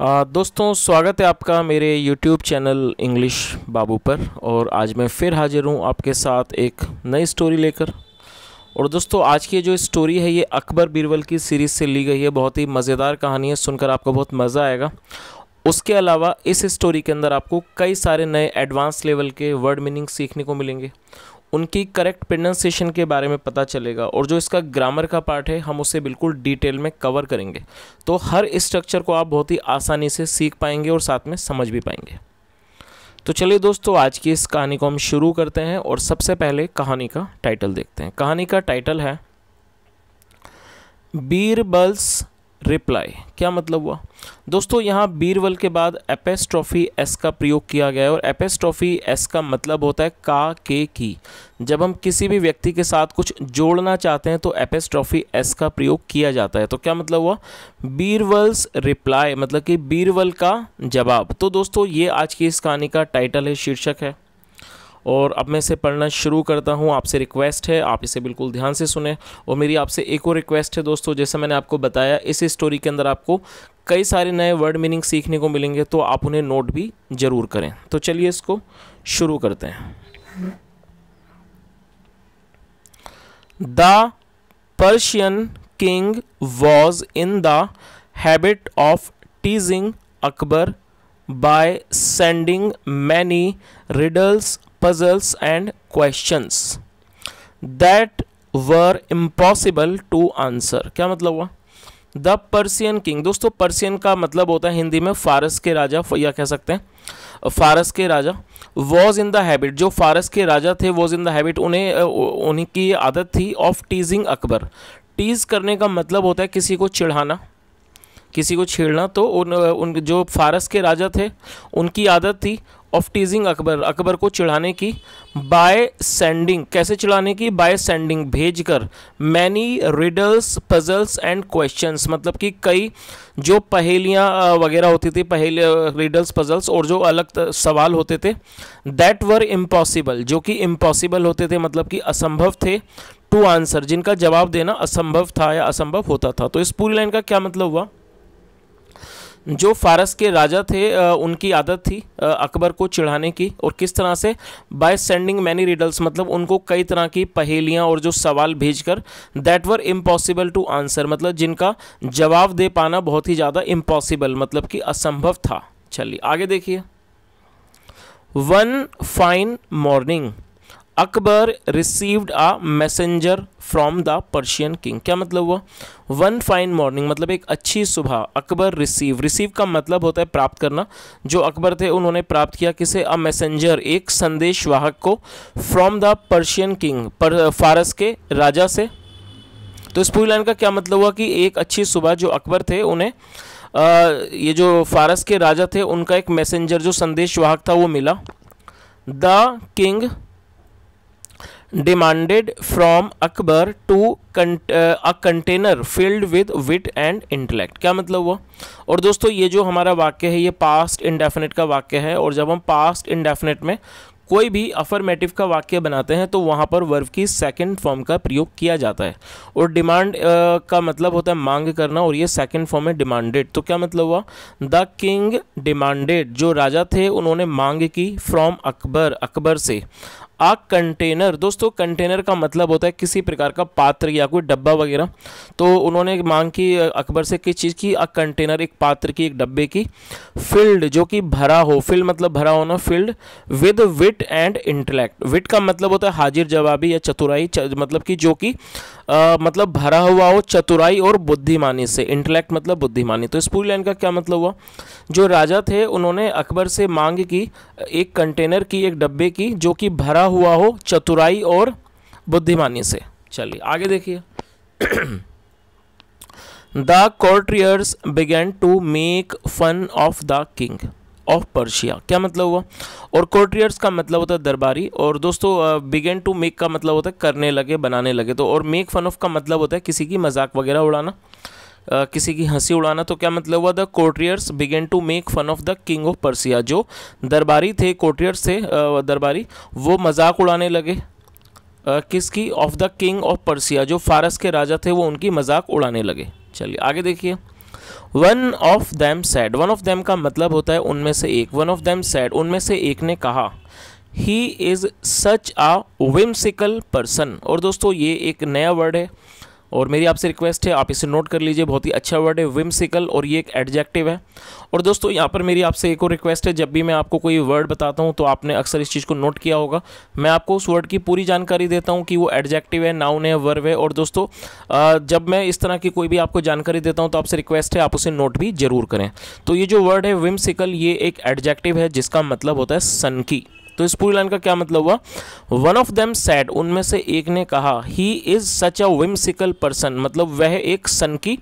आ, दोस्तों स्वागत है आपका मेरे YouTube चैनल इंग्लिश बाबू पर और आज मैं फिर हाजिर हूँ आपके साथ एक नई स्टोरी लेकर और दोस्तों आज की जो स्टोरी है ये अकबर बीरबल की सीरीज़ से ली गई है बहुत ही मज़ेदार कहानी है सुनकर आपको बहुत मज़ा आएगा उसके अलावा इस स्टोरी के अंदर आपको कई सारे नए एडवांस लेवल के वर्ड मीनिंग सीखने को मिलेंगे उनकी करेक्ट प्रोनाउंसिएशन के बारे में पता चलेगा और जो इसका ग्रामर का पार्ट है हम उसे बिल्कुल डिटेल में कवर करेंगे तो हर स्ट्रक्चर को आप बहुत ही आसानी से सीख पाएंगे और साथ में समझ भी पाएंगे तो चलिए दोस्तों आज की इस कहानी को हम शुरू करते हैं और सबसे पहले कहानी का टाइटल देखते हैं कहानी का टाइटल है बीरबल्स रिप्लाई क्या मतलब हुआ दोस्तों यहाँ बीरबल के बाद एपेस्ट्रॉफी एस का प्रयोग किया गया है और एपेस्ट्रॉफी एस का मतलब होता है का के की जब हम किसी भी व्यक्ति के साथ कुछ जोड़ना चाहते हैं तो एपेस्ट्रॉफी एस का प्रयोग किया जाता है तो क्या मतलब हुआ बीरवल्स रिप्लाई मतलब कि बीरबल का जवाब तो दोस्तों ये आज की इस कहानी का टाइटल है शीर्षक है और अब मैं इसे पढ़ना शुरू करता हूँ आपसे रिक्वेस्ट है आप इसे बिल्कुल ध्यान से सुने और मेरी आपसे एक और रिक्वेस्ट है दोस्तों जैसे मैंने आपको बताया इस स्टोरी के अंदर आपको कई सारे नए वर्ड मीनिंग सीखने को मिलेंगे तो आप उन्हें नोट भी ज़रूर करें तो चलिए इसको शुरू करते हैं the Persian king was in the habit of teasing Akbar by sending many riddles puzzles and questions that were impossible to answer क्या मतलब हुआ द पर्सियन किंग दोस्तों पर्सियन का मतलब होता है हिंदी में फारस के राजा या कह सकते हैं फारस के राजा वॉज इन द हैबिट जो फारस के राजा थे वॉज इन द हैबिट उन्हें की आदत थी ऑफ टीजिंग अकबर टीज करने का मतलब होता है किसी को चिढ़ाना किसी को छेड़ना तो उन उन जो फारस के राजा थे उनकी आदत थी ऑफ टीजिंग अकबर अकबर को चिढ़ाने की बाय सेंडिंग कैसे चिढ़ाने की बाय सेंडिंग भेजकर many riddles puzzles and questions मतलब कि कई जो पहेलियाँ वगैरह होती थी पहेली रिडल्स पजल्स और जो अलग सवाल होते थे दैट वर इम्पॉसिबल जो कि इम्पॉसिबल होते थे मतलब कि असंभव थे टू आंसर जिनका जवाब देना असंभव था या असंभव होता था तो इस पूरी लाइन का क्या मतलब हुआ जो फारस के राजा थे उनकी आदत थी अकबर को चिढ़ाने की और किस तरह से बाय सेंडिंग मैनी रिडल्स मतलब उनको कई तरह की पहेलियाँ और जो सवाल भेजकर that were impossible to answer मतलब जिनका जवाब दे पाना बहुत ही ज़्यादा इम्पॉसिबल मतलब कि असंभव था चलिए आगे देखिए one fine morning Akbar received a messenger from the Persian king क्या मतलब हुआ वन फाइन मॉर्निंग मतलब एक अच्छी सुबह अकबर रिसीव रिसीव का मतलब होता है प्राप्त करना जो अकबर थे उन्होंने प्राप्त किया किसे अ मैसेंजर एक संदेश वाहक को फ्रॉम द पर्शियन किंग पर फारस के राजा से तो इस पूरी लाइन का क्या मतलब हुआ कि एक अच्छी सुबह जो अकबर थे उन्हें आ, ये जो फारस के राजा थे उनका एक मैसेंजर जो संदेश वाहक था वो मिला the king demanded from Akbar to a container filled with wit and intellect क्या मतलब हुआ और दोस्तों ये जो हमारा वाक्य है ये पास्ट इंडेफिनेट का वाक्य है और जब हम पास्ट इंडेफिनेट में कोई भी अफर्मेटिव का वाक्य बनाते हैं तो वहाँ पर वर्व की सेकंड फॉर्म का प्रयोग किया जाता है और डिमांड uh, का मतलब होता है मांग करना और ये सेकंड फॉर्म है डिमांडेड तो क्या मतलब हुआ द किंग डिमांडेड जो राजा थे उन्होंने मांग की फ्रॉम अकबर अकबर से आ कंटेनर दोस्तों कंटेनर का मतलब होता है किसी प्रकार का पात्र या कोई डब्बा वगैरह तो उन्होंने मांग की अकबर से किस चीज़ की आ कंटेनर एक पात्र की एक डब्बे की फील्ड जो कि भरा हो फील्ड मतलब भरा होना filled with wit and intellect wit का मतलब होता है हाजिर जवाबी या चतुराई च, मतलब कि जो कि मतलब भरा हुआ हो चतुराई और बुद्धिमानी से इंटलेक्ट मतलब बुद्धिमानी तो इस पूरी लाइन का क्या मतलब हुआ जो राजा थे उन्होंने अकबर से मांग की एक कंटेनर की एक डब्बे की जो कि भरा जुड़ा हुआ हो चतुराई और बुद्धिमानी से चलिए आगे देखिए the courtiers began to make fun of the king of Persia क्या मतलब हुआ और कोर्टियर्स का मतलब होता है दरबारी और दोस्तों बिगेन टू मेक का मतलब होता है करने लगे बनाने लगे तो और मेक फन ऑफ का मतलब होता है किसी की मजाक वगैरह उड़ाना किसी की हंसी उड़ाना तो क्या मतलब हुआ the courtiers began to make fun of the king of Persia जो दरबारी थे कोर्टियर्स थे दरबारी वो मजाक उड़ाने लगे किसकी of the king of Persia जो फारस के राजा थे वो उनकी मजाक उड़ाने लगे चलिए आगे देखिए one of them said one of them का मतलब होता है उनमें से एक वन ऑफ दैम सैड उनमें से एक ने कहा he is such a whimsical person और दोस्तों ये एक नया वर्ड है और मेरी आपसे रिक्वेस्ट है आप इसे नोट कर लीजिए बहुत ही अच्छा वर्ड है सिकल और ये एक एडजेक्टिव है और दोस्तों यहाँ पर मेरी आपसे एक और रिक्वेस्ट है जब भी मैं आपको कोई वर्ड बताता हूँ तो आपने अक्सर इस चीज़ को नोट किया होगा मैं आपको उस वर्ड की पूरी जानकारी देता हूँ कि वो एडजेक्टिव है नाउन है वर्व है और दोस्तों जब मैं इस तरह की कोई भी आपको जानकारी देता हूँ तो आपसे रिक्वेस्ट है आप उसे नोट भी ज़रूर करें तो ये जो वर्ड है सिकल ये एक एडजेक्टिव है जिसका मतलब होता है सनकी तो इस पूरी लाइन का क्या मतलब हुआ वन ऑफ देम सैड उनमें से एक ने कहा he is such a whimsical person मतलब वह एक सन की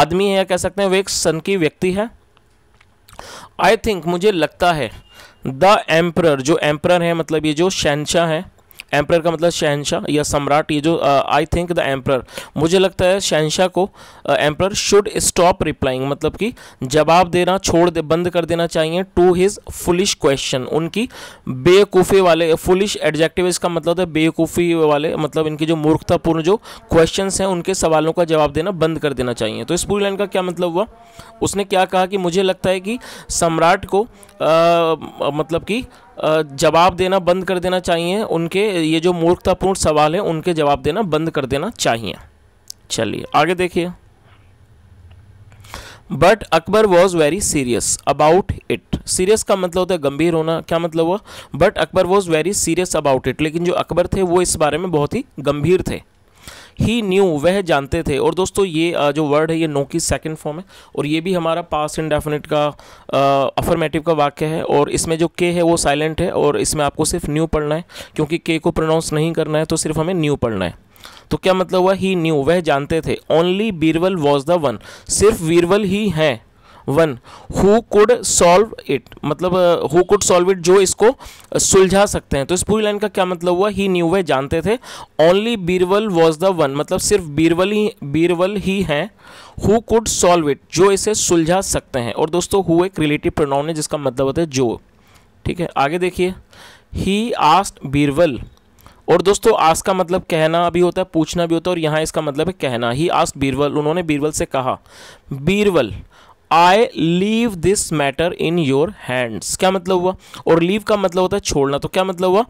आदमी है या कह सकते हैं वह एक सन की व्यक्ति है आई थिंक मुझे लगता है द एम्प्रर जो एम्प्रर है मतलब ये जो शहनशाह है एम्प्रर का मतलब शहनशाह या सम्राट ये जो आई थिंक द एम्प्रर मुझे लगता है शहनशाह को एम्प्रर शुड स्टॉप रिप्लाइंग मतलब कि जवाब देना छोड़ दे बंद कर देना चाहिए टू हिज फुलिश क्वेश्चन उनकी बेवकूफ़ी वाले फुलिश एडजेक्टिव इसका मतलब है बेवकूफ़ी वाले मतलब इनकी जो मूर्खतापूर्ण जो क्वेश्चन हैं उनके सवालों का जवाब देना बंद कर देना चाहिए तो इस पूरी लाइन का क्या मतलब हुआ उसने क्या कहा कि मुझे लगता है कि सम्राट को आ, मतलब कि जवाब देना बंद कर देना चाहिए उनके ये जो मूर्खतापूर्ण सवाल हैं उनके जवाब देना बंद कर देना चाहिए चलिए आगे देखिए but Akbar was very serious about it serious का मतलब होता है गंभीर होना क्या मतलब हुआ but Akbar was very serious about it लेकिन जो अकबर थे वो इस बारे में बहुत ही गंभीर थे ही न्यू वह जानते थे और दोस्तों ये जो वर्ड है ये नो की सेकेंड फॉर्म है और ये भी हमारा पास इनडेफिनिट का अफर्मेटिव का वाक्य है और इसमें जो के है वो साइलेंट है और इसमें आपको सिर्फ न्यू पढ़ना है क्योंकि के को प्रोनाउंस नहीं करना है तो सिर्फ हमें न्यू पढ़ना है तो क्या मतलब हुआ ही न्यू वह जानते थे only Birbal was the one सिर्फ बीरवल ही हैं one who could solve it मतलब हु कुड सॉल्व इट जो इसको uh, सुलझा सकते हैं तो इस पूरी लाइन का क्या मतलब हुआ ही न्यू वे जानते थे only Birbal was the one मतलब सिर्फ बीरबल ही बीरबल ही हैं हु कुड सॉल्व इट जो इसे सुलझा सकते हैं और दोस्तों हु एक रिलेटिव प्रोनाउन है जिसका मतलब होता है जो ठीक है आगे देखिए ही आस्ट बीरबल और दोस्तों आस का मतलब कहना भी होता है पूछना भी होता है और यहाँ इसका मतलब है कहना ही आस्ट बीरबल उन्होंने बीरबल से कहा Birbal I leave this matter in your hands क्या मतलब हुआ और लीव का मतलब होता है छोड़ना तो क्या मतलब हुआ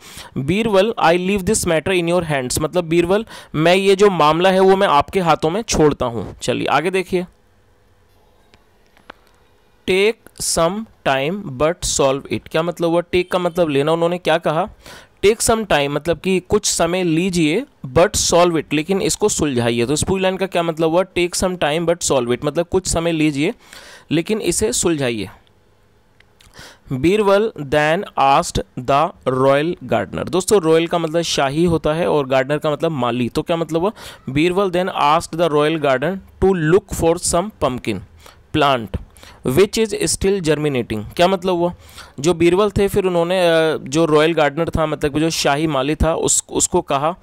Birbal I leave this matter in your hands मतलब बीरवल मैं ये जो मामला है वो मैं आपके हाथों में छोड़ता हूँ चलिए आगे देखिए take some time but solve it क्या मतलब हुआ टेक का मतलब लेना उन्होंने क्या कहा टेक सम टाइम मतलब कि कुछ समय लीजिए बट सॉल्व इट लेकिन इसको सुलझाइए तो इस पूरी लाइन का क्या मतलब हुआ take some time but solve it मतलब कुछ समय लीजिए लेकिन इसे सुलझाइए Birbal then asked the royal gardener दोस्तों रॉयल का मतलब शाही होता है और गार्डनर का मतलब माली तो क्या मतलब हुआ Birbal then asked the royal garden to look for some pumpkin plant which is still germinating क्या मतलब हुआ जो बीरबल थे फिर उन्होंने जो रॉयल गार्डनर था मतलब जो शाही माली था उस उसको कहा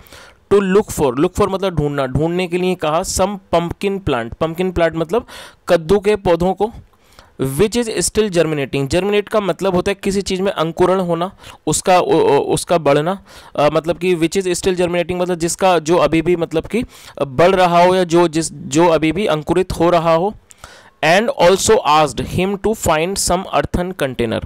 to look for look for मतलब ढूंढना ढूंढने के लिए कहा some pumpkin plant pumpkin plant मतलब कद्दू के पौधों को which is still germinating germinate का मतलब होता है किसी चीज़ में अंकुरण होना उसका उसका बढ़ना मतलब कि विच इज़ स्टिल जर्मिनेटिंग मतलब जिसका जो अभी भी मतलब कि बढ़ रहा हो या जो जिस जो अभी भी अंकुरित हो रहा हो and also asked him to find some earthen container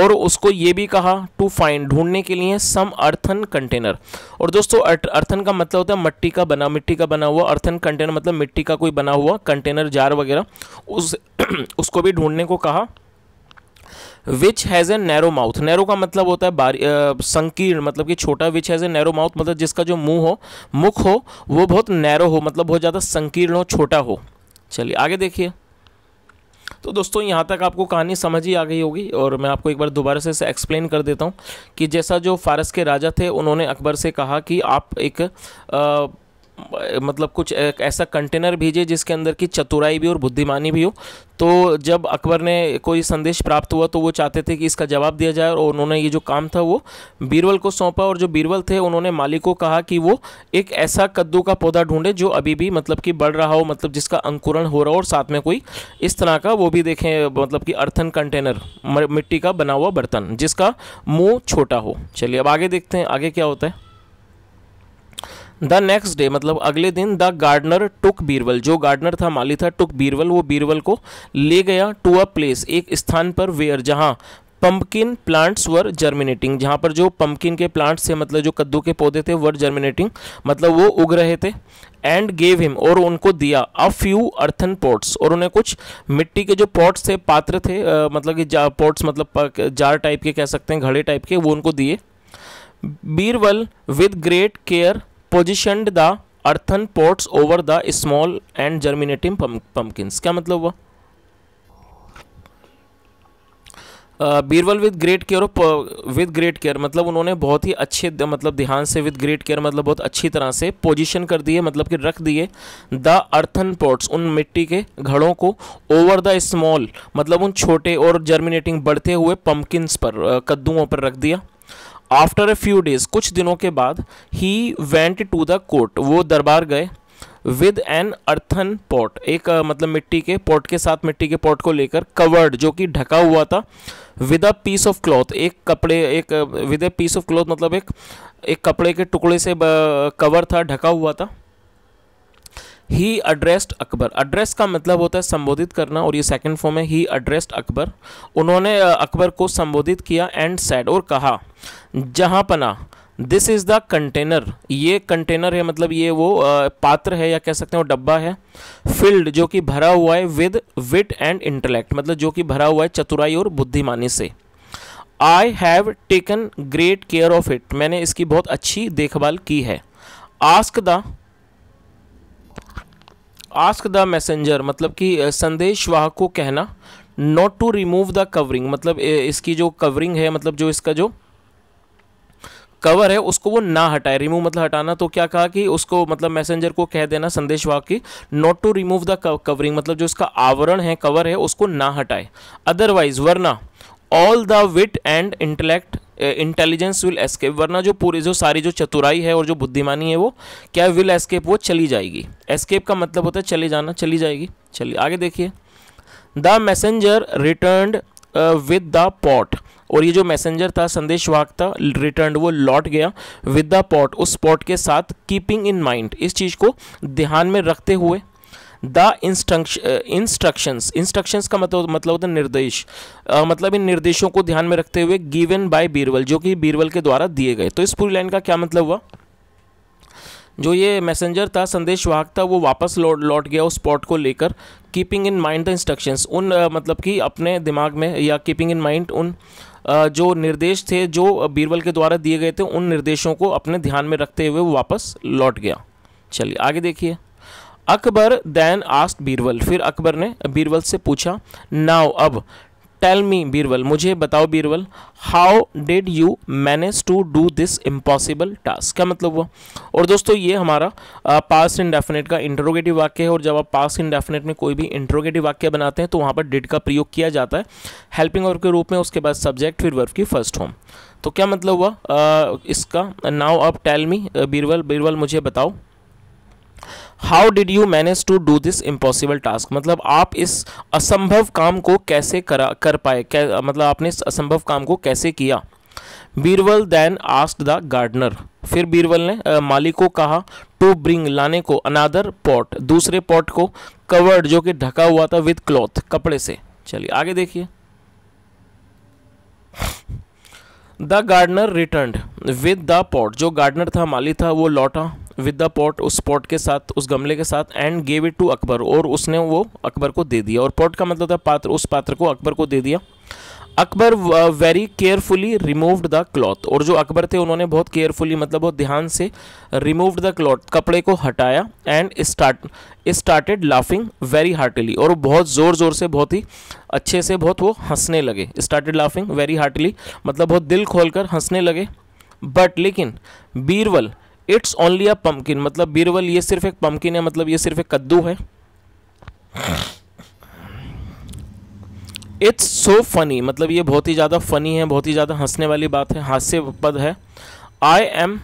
और उसको ये भी कहा टू फाइंड ढूंढने के लिए सम अर्थन कंटेनर और दोस्तों अर्थन का मतलब होता है मिट्टी का बना मिट्टी का बना हुआ अर्थन कंटेनर मतलब मिट्टी का कोई बना हुआ कंटेनर जार वगैरह उस उसको भी ढूंढने को कहा which has a narrow mouth narrow का मतलब होता है बारी संकीर्ण मतलब कि छोटा which has a narrow mouth मतलब जिसका जो मुंह हो मुख हो वो बहुत नैरो हो मतलब बहुत ज़्यादा संकीर्ण हो छोटा हो चलिए आगे देखिए तो दोस्तों यहाँ तक आपको कहानी समझ ही आ गई होगी और मैं आपको एक बार दोबारा से एक्सप्लेन कर देता हूँ कि जैसा जो फारस के राजा थे उन्होंने अकबर से कहा कि आप एक आ, मतलब कुछ एक ऐसा कंटेनर भेजे जिसके अंदर की चतुराई भी और बुद्धिमानी भी हो तो जब अकबर ने कोई संदेश प्राप्त हुआ तो वो चाहते थे कि इसका जवाब दिया जाए और उन्होंने ये जो काम था वो बीरबल को सौंपा और जो बीरबल थे उन्होंने मालिक को कहा कि वो एक ऐसा कद्दू का पौधा ढूंढे जो अभी भी मतलब कि बढ़ रहा हो मतलब जिसका अंकुरण हो रहा हो और साथ में कोई इस तरह का वो भी देखें मतलब कि अर्थन कंटेनर मिट्टी का बना हुआ बर्तन जिसका मुँह छोटा हो चलिए अब आगे देखते हैं आगे क्या होता है द नेक्स्ट डे मतलब अगले दिन द गार्डनर टुक बीरबल जो गार्डनर था माली था टुक बीरबल वो बीरबल को ले गया टू अ प्लेस एक स्थान पर वेयर जहाँ पम्पकिन प्लांट्स वर जर्मिनेटिंग जहाँ पर जो पम्पकिन के प्लांट्स थे मतलब जो कद्दू के पौधे थे वर जर्मिनेटिंग मतलब वो उग रहे थे एंड गेव हिम और उनको दिया अ फ्यू अर्थन पॉट्स और उन्हें कुछ मिट्टी के जो पॉट्स थे पात्र थे आ, मतलब कि जा पॉट्स मतलब जार टाइप के कह सकते हैं घड़े टाइप के वो उनको दिए Birbal with great care positioned the earthen pots over the small and germinating pumpkins क्या मतलब हुआ Birbal with great care with great care मतलब उन्होंने बहुत ही अच्छे मतलब ध्यान से विद ग्रेट केयर मतलब बहुत अच्छी तरह से पोजीशन कर दिए मतलब कि रख दिए द अर्थन पॉट्स उन मिट्टी के घड़ों को ओवर द स्मॉल मतलब उन छोटे और जर्मिनेटिंग बढ़ते हुए पम्पकिंस पर कद्दुओं पर रख दिया आफ्टर ए फ्यू डेज कुछ दिनों के बाद he went to the court वो दरबार गए विद एन अर्थन पॉट एक मतलब मिट्टी के पॉट के साथ मिट्टी के पॉट को लेकर कवर्ड जो कि ढका हुआ था with a piece of cloth एक कपड़े एक with a piece of cloth मतलब एक एक कपड़े के टुकड़े से कवर था ढका हुआ था ही अड्रेस्ड अकबर अड्रेस का मतलब होता है संबोधित करना और ये सेकंड फॉर्म है ही अड्रेस्ड अकबर उन्होंने अकबर को संबोधित किया एंड सैड और कहा जहाँ पना दिस इज़ द कंटेनर ये कंटेनर है मतलब ये वो पात्र है या कह सकते हैं वो डब्बा है फिल्ड जो कि भरा हुआ है विद विट एंड इंटेलेक्ट मतलब जो कि भरा हुआ है चतुराई और बुद्धिमानी से I have taken great care of it मैंने इसकी बहुत अच्छी देखभाल की है ask the ask the messenger मतलब कि संदेश को कहना not to remove the covering मतलब इसकी जो कवरिंग है मतलब जो इसका जो कवर है उसको वो ना हटाए रिमूव मतलब हटाना तो क्या कहा कि उसको मतलब मैसेंजर को कह देना संदेश वाहक की not to remove the covering मतलब जो इसका आवरण है कवर है उसको ना हटाए अदरवाइज वरना all the wit and intellect intelligence will escape वरना जो पूरी जो सारी जो चतुराई है और जो बुद्धिमानी है वो क्या विल एस्केप वो चली जाएगी एस्केप का मतलब होता है चले जाना चली जाएगी चलिए आगे देखिए the messenger return with the pot और ये जो मैसेंजर था संदेशवाहक था रिटर्न वो लौट गया विद द पॉट उस पॉट के साथ कीपिंग इन माइंड इस चीज़ को ध्यान में रखते हुए द इंस्ट्रक्शंस इंस्ट्रक्शंस का मतलब मतलब होता है निर्देश आ, मतलब इन निर्देशों को ध्यान में रखते हुए गिवन बाय बीरबल जो कि बीरबल के द्वारा दिए गए तो इस पूरी लाइन का क्या मतलब हुआ जो ये मैसेंजर था संदेशवाहक था वो वापस लौट लौट गया उस स्पॉट को लेकर keeping in mind the instructions उन आ, मतलब कि अपने दिमाग में या कीपिंग इन माइंड उन आ, जो निर्देश थे जो बीरबल के द्वारा दिए गए थे उन निर्देशों को अपने ध्यान में रखते हुए वो वापस लौट गया चलिए आगे देखिए अकबर देन आस्ट बीरबल फिर अकबर ने बीरबल से पूछा नाउ अब टेल मी बीरबल मुझे बताओ Birbal how did you manage to do this impossible task क्या मतलब हुआ और दोस्तों ये हमारा पास डेफिनेट का इंटरोगेटिव वाक्य है और जब आप पास डेफिनेट में कोई भी इंटरोगेटिव वाक्य बनाते हैं तो वहाँ पर डिड का प्रयोग किया जाता है हेल्पिंग वर्ब के रूप में उसके बाद सब्जेक्ट फिर वर्ब की फर्स्ट होम तो क्या मतलब हुआ आ, इसका नाउ अब टेल मी बीरबल बीरबल मुझे बताओ how did you manage to do this impossible task मतलब आप इस असंभव काम को कैसे करा कर पाए कै, मतलब आपने इस असंभव काम को कैसे किया Birbal then asked the gardener फिर बीरबल ने आ, माली को कहा टू ब्रिंग लाने को अनादर पॉट दूसरे पॉट को कवर्ड जो कि ढका हुआ था विद क्लॉथ कपड़े से चलिए आगे देखिए the gardener return with the pot जो गार्डनर था माली था वो लौटा विद द पॉट उस पॉट के साथ उस गमले के साथ and gave it to Akbar और उसने वो अकबर को दे दिया और पॉट का मतलब था पात्र उस पात्र को अकबर को दे दिया Akbar very carefully removed the cloth और जो अकबर थे उन्होंने बहुत केयरफुली मतलब बहुत ध्यान से रिमूव्ड द क्लॉथ कपड़े को हटाया and start started laughing very heartily और बहुत ज़ोर ज़ोर से बहुत ही अच्छे से बहुत वो हंसने लगे स्टार्टेड लाफिंग वेरी हार्टली मतलब बहुत दिल खोल कर हंसने लगे बट लेकिन Birbal it's only a pumpkin मतलब बीरबल ये सिर्फ एक पम्पकिन है मतलब ये सिर्फ एक कद्दू है इट्स सो फनी मतलब ये बहुत ही ज़्यादा फनी है बहुत ही ज़्यादा हंसने वाली बात है हास्यपद है I am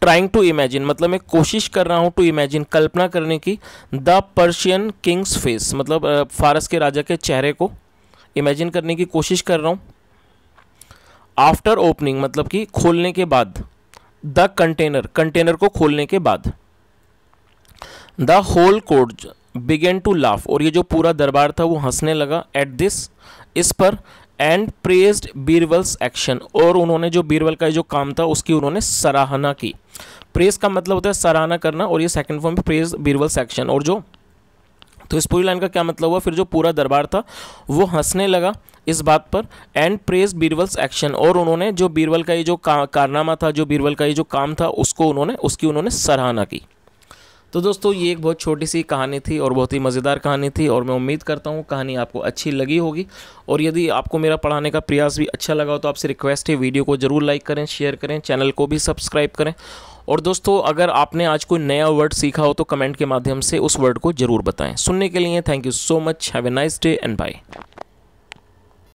trying to imagine मतलब मैं कोशिश कर रहा हूँ टू इमेजिन कल्पना करने की द पर्शियन किंग्स फेस मतलब फारस के राजा के चेहरे को इमेजिन करने की कोशिश कर रहा हूँ आफ्टर ओपनिंग मतलब कि खोलने के बाद द कंटेनर कंटेनर को खोलने के बाद the whole court began to laugh और ये जो पूरा दरबार था वो हंसने लगा एट दिस इस पर एंड प्रेज्ड बीरबल्स एक्शन और उन्होंने जो बीरबल का जो काम था उसकी उन्होंने सराहना की प्रेज का मतलब होता है सराहना करना और ये second form praise Birbal's action और जो तो इस पूरी लाइन का क्या मतलब हुआ फिर जो पूरा दरबार था वो हंसने लगा इस बात पर एंड प्रेज बीरबल्स एक्शन और उन्होंने जो बीरबल का ये जो का, कारनामा था जो बीरबल का ये जो काम था उसको उन्होंने उसकी उन्होंने सराहना की तो दोस्तों ये एक बहुत छोटी सी कहानी थी और बहुत ही मज़ेदार कहानी थी और मैं उम्मीद करता हूँ कहानी आपको अच्छी लगी होगी और यदि आपको मेरा पढ़ाने का प्रयास भी अच्छा लगा हो तो आपसे रिक्वेस्ट है वीडियो को ज़रूर लाइक करें शेयर करें चैनल को भी सब्सक्राइब करें और दोस्तों अगर आपने आज कोई नया वर्ड सीखा हो तो कमेंट के माध्यम से उस वर्ड को ज़रूर बताएँ सुनने के लिए thank you so much have a nice day and bye